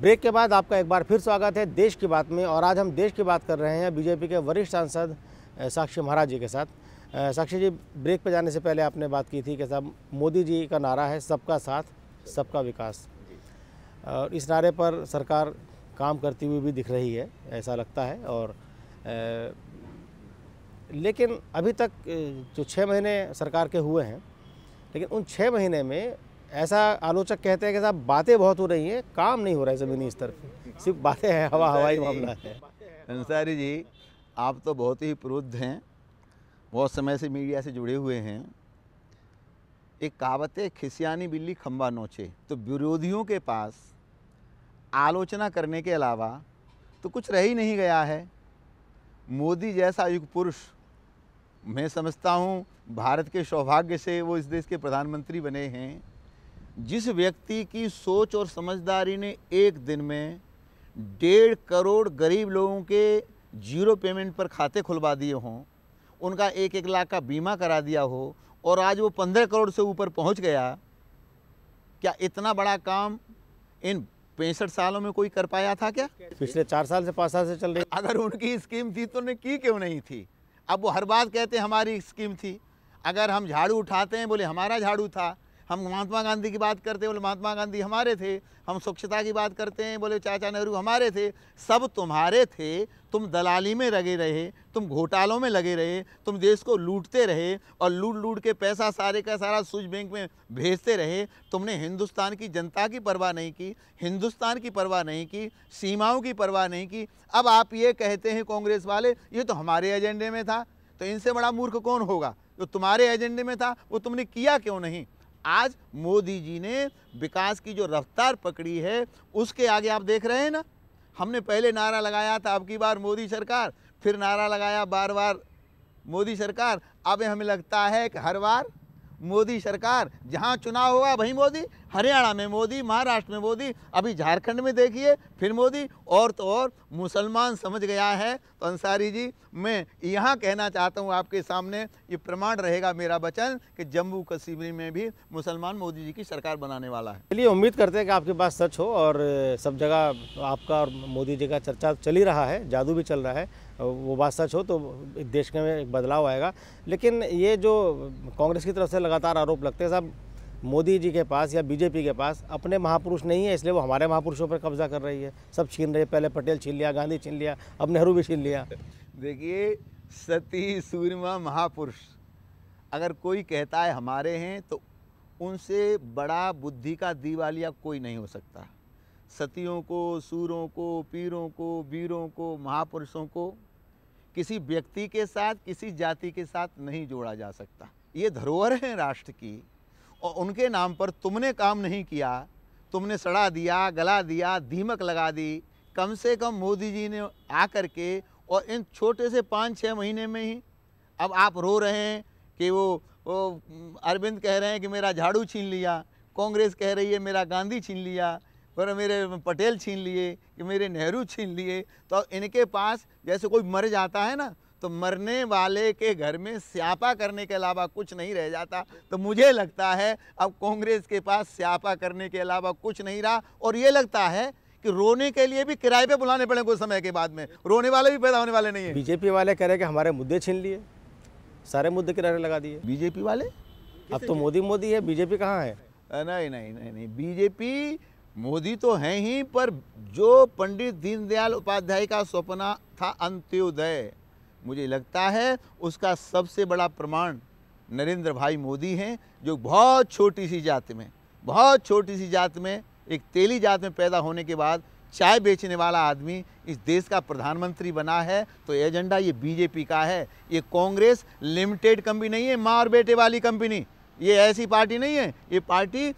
break के बाद आपका एक बार फिर स्वागत है देश की बात में और आज हम देश की बात कर रहे हैं बीजेपी के वरिष्ठ सांसद साक्षी महाराज जी के साथ साक्षी जी ब्रेक पे जाने से पहले आपने बात की थी कि साहब मोदी जी का नारा है सबका साथ सबका विकास और इस नारे पर सरकार काम करती हुई भी दिख रही है ऐसा लगता है और ए, लेकिन अभी तक जो छः महीने सरकार के हुए हैं लेकिन उन छः महीने में ऐसा आलोचक कहते हैं कि साहब बातें बहुत हो रही हैं काम नहीं हो रहा है ज़मीनी स्तर पर सिर्फ बातें हैं हवा हवाई मामला है अंसारी जी आप तो बहुत ही प्रुद्ध हैं बहुत समय से मीडिया से जुड़े हुए हैं एक कहावत है खिसियानी बिल्ली खम्बा नोचे तो विरोधियों के पास आलोचना करने के अलावा तो कुछ रह ही नहीं गया है मोदी जैसा युग पुरुष मैं समझता हूँ भारत के सौभाग्य से वो इस देश के प्रधानमंत्री बने हैं जिस व्यक्ति की सोच और समझदारी ने एक दिन में डेढ़ करोड़ गरीब लोगों के जीरो पेमेंट पर खाते खुलवा दिए हों उनका एक एक लाख का बीमा करा दिया हो और आज वो पंद्रह करोड़ से ऊपर पहुंच गया क्या इतना बड़ा काम इन पैंसठ सालों में कोई कर पाया था क्या पिछले चार साल से पाँच साल से चल रही अगर उनकी स्कीम थी तो उन्हें की क्यों नहीं थी अब वो हर बात कहते हमारी स्कीम थी अगर हम झाड़ू उठाते हैं बोले हमारा झाड़ू था हम महात्मा गांधी की बात करते हैं बोले महात्मा गांधी हमारे थे हम स्वच्छता की बात करते हैं बोले चाचा नेहरू हमारे थे सब तुम्हारे थे तुम दलाली में लगे रहे तुम घोटालों में लगे रहे तुम देश को लूटते रहे और लूट लूट के पैसा सारे का सारा स्विच बैंक में भेजते रहे तुमने हिंदुस्तान की जनता की परवाह नहीं की हिंदुस्तान की परवाह नहीं की सीमाओं की परवाह नहीं की अब आप ये कहते हैं कांग्रेस वाले ये तो हमारे एजेंडे में था तो इनसे बड़ा मूर्ख कौन होगा जो तुम्हारे एजेंडे में था वो तुमने किया क्यों नहीं आज मोदी जी ने विकास की जो रफ्तार पकड़ी है उसके आगे आप देख रहे हैं ना हमने पहले नारा लगाया था अब की बार मोदी सरकार फिर नारा लगाया बार बार मोदी सरकार अब हमें लगता है कि हर बार मोदी सरकार जहाँ चुनाव होगा वहीं मोदी हरियाणा में मोदी महाराष्ट्र में मोदी अभी झारखंड में देखिए फिर मोदी और तो और मुसलमान समझ गया है तो अंसारी जी मैं यहाँ कहना चाहता हूँ आपके सामने ये प्रमाण रहेगा मेरा वचन कि जम्मू कश्मीर में भी मुसलमान मोदी जी की सरकार बनाने वाला है चलिए उम्मीद करते हैं कि आपकी बात सच हो और सब जगह आपका और मोदी जी का चर्चा चल ही रहा है जादू भी चल रहा है वो बात सच हो तो देश के में एक बदलाव आएगा लेकिन ये जो कांग्रेस की तरफ से लगातार आरोप लगते हैं साहब मोदी जी के पास या बीजेपी के पास अपने महापुरुष नहीं है इसलिए वो हमारे महापुरुषों पर कब्जा कर रही है सब छीन रहे पहले पटेल छीन लिया गांधी छीन लिया अब नेहरू भी छीन लिया देखिए सती सूर्यमा महापुरुष अगर कोई कहता है हमारे हैं तो उनसे बड़ा बुद्धि का दीवालिया कोई नहीं हो सकता सतियों को सूरों को पीरों को वीरों को महापुरुषों को किसी व्यक्ति के साथ किसी जाति के साथ नहीं जोड़ा जा सकता ये धरोहर हैं राष्ट्र की और उनके नाम पर तुमने काम नहीं किया तुमने सड़ा दिया गला दिया दीमक लगा दी कम से कम मोदी जी ने आ कर के और इन छोटे से पाँच छः महीने में ही अब आप रो रहे हैं कि वो वो अरविंद कह रहे हैं कि मेरा झाड़ू छीन लिया कांग्रेस कह रही है मेरा गांधी छीन लिया फिर मेरे पटेल छीन लिए कि मेरे नेहरू छीन लिए तो इनके पास जैसे कोई मर जाता है ना तो मरने वाले के घर में स्यापा करने के अलावा कुछ नहीं रह जाता तो मुझे लगता है अब कांग्रेस के पास स्यापा करने के अलावा कुछ नहीं रहा और ये लगता है कि रोने के लिए भी किराए पे बुलाने पड़े कुछ समय के बाद में रोने वाले भी पैदा होने वाले नहीं है बीजेपी वाले कह रहे कि हमारे मुद्दे छीन लिए सारे मुद्दे किराए लगा दिए बीजेपी वाले अब तो मोदी मोदी है बीजेपी कहाँ है नहीं नहीं नहीं नहीं बीजेपी मोदी तो हैं ही पर जो पंडित दीनदयाल उपाध्याय का सपना था अंत्योदय मुझे लगता है उसका सबसे बड़ा प्रमाण नरेंद्र भाई मोदी हैं जो बहुत छोटी सी जात में बहुत छोटी सी जात में एक तेली जात में पैदा होने के बाद चाय बेचने वाला आदमी इस देश का प्रधानमंत्री बना है तो एजेंडा ये बीजेपी का है ये कांग्रेस लिमिटेड कंपनी नहीं है माँ और बेटे वाली कंपनी ये ऐसी पार्टी नहीं है ये पार्टी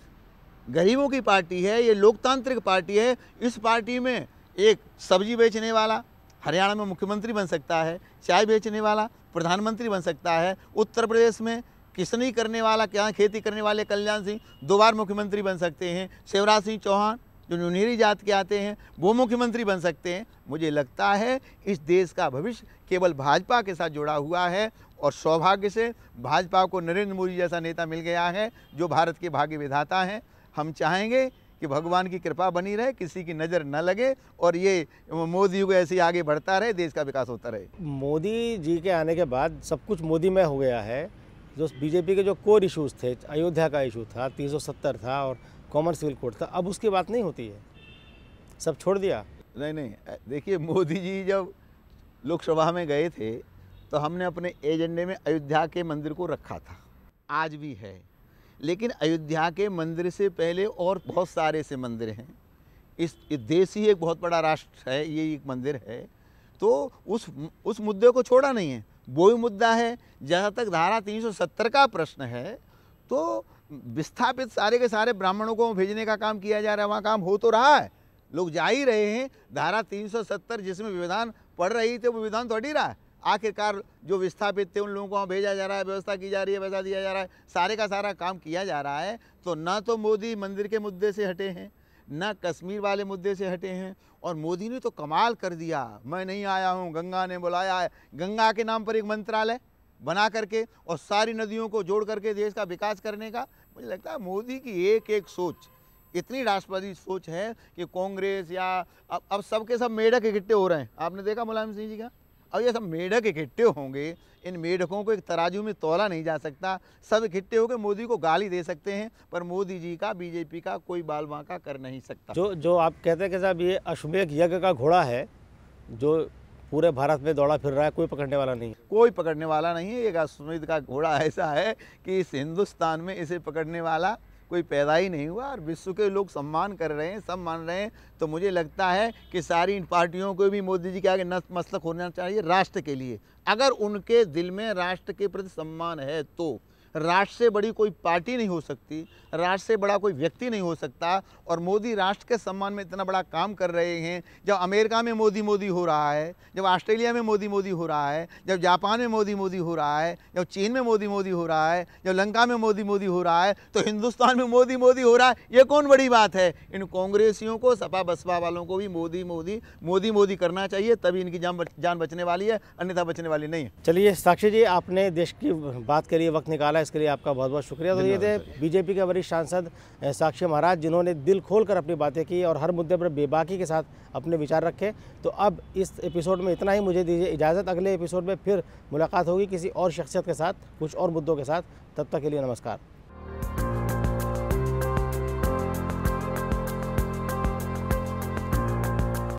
गरीबों की पार्टी है ये लोकतांत्रिक पार्टी है इस पार्टी में एक सब्जी बेचने वाला हरियाणा में मुख्यमंत्री बन सकता है चाय बेचने वाला प्रधानमंत्री बन सकता है उत्तर प्रदेश में किसनी करने वाला क्या खेती करने वाले कल्याण सिंह दो बार मुख्यमंत्री बन सकते हैं शिवराज सिंह चौहान जो नुनहरी जात के आते हैं वो मुख्यमंत्री बन सकते हैं मुझे लगता है इस देश का भविष्य केवल भाजपा के साथ जुड़ा हुआ है और सौभाग्य से भाजपा को नरेंद्र मोदी जैसा नेता मिल गया है जो भारत के भाग्य विधाता हैं हम चाहेंगे कि भगवान की कृपा बनी रहे किसी की नज़र न लगे और ये मोदी युग ऐसे आगे बढ़ता रहे देश का विकास होता रहे मोदी जी के आने के बाद सब कुछ मोदी में हो गया है जो बीजेपी के जो कोर इशूज़ थे अयोध्या का इशू था 370 था और कॉमन सिविल कोर्ट था अब उसकी बात नहीं होती है सब छोड़ दिया नहीं नहीं देखिए मोदी जी जब लोकसभा में गए थे तो हमने अपने एजेंडे में अयोध्या के मंदिर को रखा था आज भी है लेकिन अयोध्या के मंदिर से पहले और बहुत सारे ऐसे मंदिर हैं इस देश ही एक बहुत बड़ा राष्ट्र है ये एक मंदिर है तो उस उस मुद्दे को छोड़ा नहीं है वो ही मुद्दा है जहाँ तक धारा 370 का प्रश्न है तो विस्थापित सारे के सारे ब्राह्मणों को भेजने का काम किया जा रहा है वहाँ काम हो तो रहा है लोग जा ही रहे हैं धारा 370 जिसमें विविधान पढ़ रही थी वो विधान तो हट ही रहा है आखिरकार जो विस्थापित थे उन लोगों को वहाँ भेजा जा रहा है व्यवस्था की जा रही है पैसा दिया जा रहा है सारे का सारा काम किया जा रहा है तो ना तो मोदी मंदिर के मुद्दे से हटे हैं ना कश्मीर वाले मुद्दे से हटे हैं और मोदी ने तो कमाल कर दिया मैं नहीं आया हूँ गंगा ने बुलाया है गंगा के नाम पर एक मंत्रालय बना करके और सारी नदियों को जोड़ करके देश का विकास करने का मुझे लगता है मोदी की एक एक सोच इतनी राष्ट्रवादी सोच है कि कांग्रेस या अब अब सबके सब मेढक इकट्ठे हो रहे हैं आपने देखा मुलायम सिंह जी का अब ये सब मेढक इकट्ठे होंगे इन मेढकों को एक तराजू में तोला नहीं जा सकता सब इकट्ठे होकर मोदी को गाली दे सकते हैं पर मोदी जी का बीजेपी का कोई बाल बांका कर नहीं सकता जो जो आप कहते हैं कि साहब ये अश्वमेघ यज्ञ का घोड़ा है जो पूरे भारत में दौड़ा फिर रहा है कोई पकड़ने वाला नहीं कोई पकड़ने वाला नहीं है एक अश्वमेध का घोड़ा ऐसा है कि इस हिंदुस्तान में इसे पकड़ने वाला कोई पैदा ही नहीं हुआ और विश्व के लोग सम्मान कर रहे हैं सब मान रहे हैं तो मुझे लगता है कि सारी इन पार्टियों को भी मोदी जी के आगे नतमस्तक होना चाहिए राष्ट्र के लिए अगर उनके दिल में राष्ट्र के प्रति सम्मान है तो राष्ट्र से बड़ी कोई पार्टी नहीं हो सकती राष्ट्र से बड़ा कोई व्यक्ति नहीं हो सकता और मोदी राष्ट्र के सम्मान में इतना बड़ा काम कर रहे हैं जब अमेरिका में मोदी मोदी हो रहा है जब ऑस्ट्रेलिया में मोदी मोदी हो रहा है जब जापान में मोदी मोदी हो रहा है जब चीन में मोदी मोदी हो रहा है जब लंका में मोदी मोदी हो रहा है तो हिंदुस्तान में मोदी मोदी हो रहा है ये कौन बड़ी बात है इन कांग्रेसियों को सपा बसपा वालों को भी मोदी मोदी मोदी मोदी करना चाहिए तभी इनकी जान जान बचने वाली है अन्यथा बचने वाली नहीं है चलिए साक्षी जी आपने देश की बात के लिए वक्त निकाला इसके लिए आपका बहुत बहुत शुक्रिया तो ये थे बीजेपी के वरिष्ठ सांसद साक्षी महाराज जिन्होंने दिल खोल कर अपनी बातें की और हर मुद्दे पर बेबाकी के साथ अपने विचार रखे तो अब इस एपिसोड में इतना ही मुझे दीजिए इजाज़त अगले एपिसोड में फिर मुलाकात होगी किसी और शख्सियत के साथ कुछ और मुद्दों के साथ तब तक के लिए नमस्कार